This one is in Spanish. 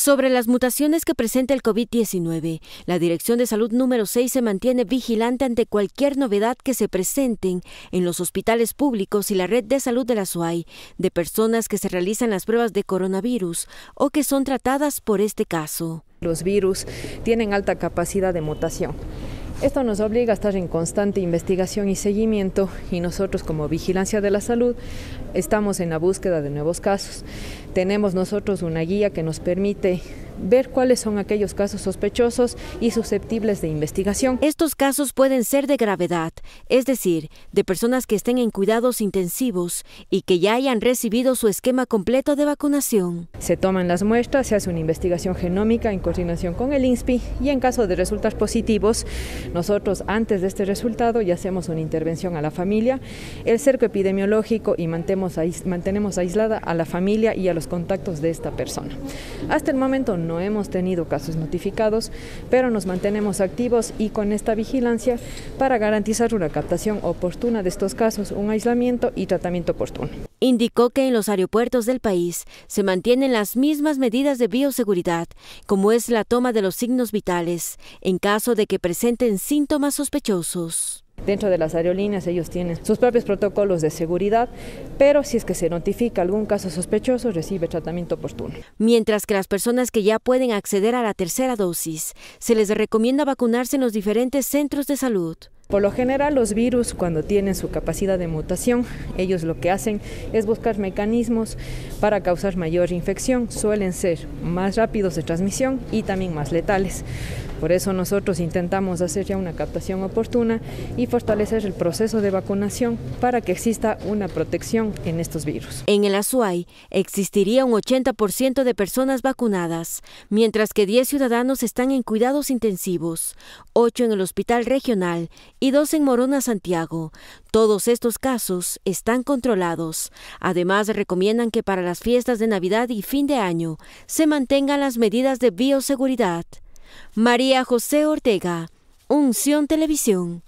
Sobre las mutaciones que presenta el COVID-19, la Dirección de Salud número 6 se mantiene vigilante ante cualquier novedad que se presenten en los hospitales públicos y la red de salud de la SUAI de personas que se realizan las pruebas de coronavirus o que son tratadas por este caso. Los virus tienen alta capacidad de mutación esto nos obliga a estar en constante investigación y seguimiento y nosotros como Vigilancia de la Salud estamos en la búsqueda de nuevos casos. Tenemos nosotros una guía que nos permite ver cuáles son aquellos casos sospechosos y susceptibles de investigación. Estos casos pueden ser de gravedad, es decir, de personas que estén en cuidados intensivos y que ya hayan recibido su esquema completo de vacunación. Se toman las muestras, se hace una investigación genómica en coordinación con el INSPI y en caso de resultar positivos, nosotros antes de este resultado ya hacemos una intervención a la familia, el cerco epidemiológico y mantenemos aislada a la familia y a los contactos de esta persona. Hasta el momento no no hemos tenido casos notificados, pero nos mantenemos activos y con esta vigilancia para garantizar una captación oportuna de estos casos, un aislamiento y tratamiento oportuno. Indicó que en los aeropuertos del país se mantienen las mismas medidas de bioseguridad, como es la toma de los signos vitales, en caso de que presenten síntomas sospechosos. Dentro de las aerolíneas ellos tienen sus propios protocolos de seguridad, pero si es que se notifica algún caso sospechoso, recibe tratamiento oportuno. Mientras que las personas que ya pueden acceder a la tercera dosis, se les recomienda vacunarse en los diferentes centros de salud. Por lo general los virus cuando tienen su capacidad de mutación, ellos lo que hacen es buscar mecanismos para causar mayor infección. Suelen ser más rápidos de transmisión y también más letales. Por eso nosotros intentamos hacer ya una captación oportuna y fortalecer el proceso de vacunación para que exista una protección en estos virus. En el Azuay existiría un 80% de personas vacunadas, mientras que 10 ciudadanos están en cuidados intensivos, 8 en el hospital regional y dos en Morona, Santiago. Todos estos casos están controlados. Además, recomiendan que para las fiestas de Navidad y fin de año se mantengan las medidas de bioseguridad. María José Ortega, Unción Televisión.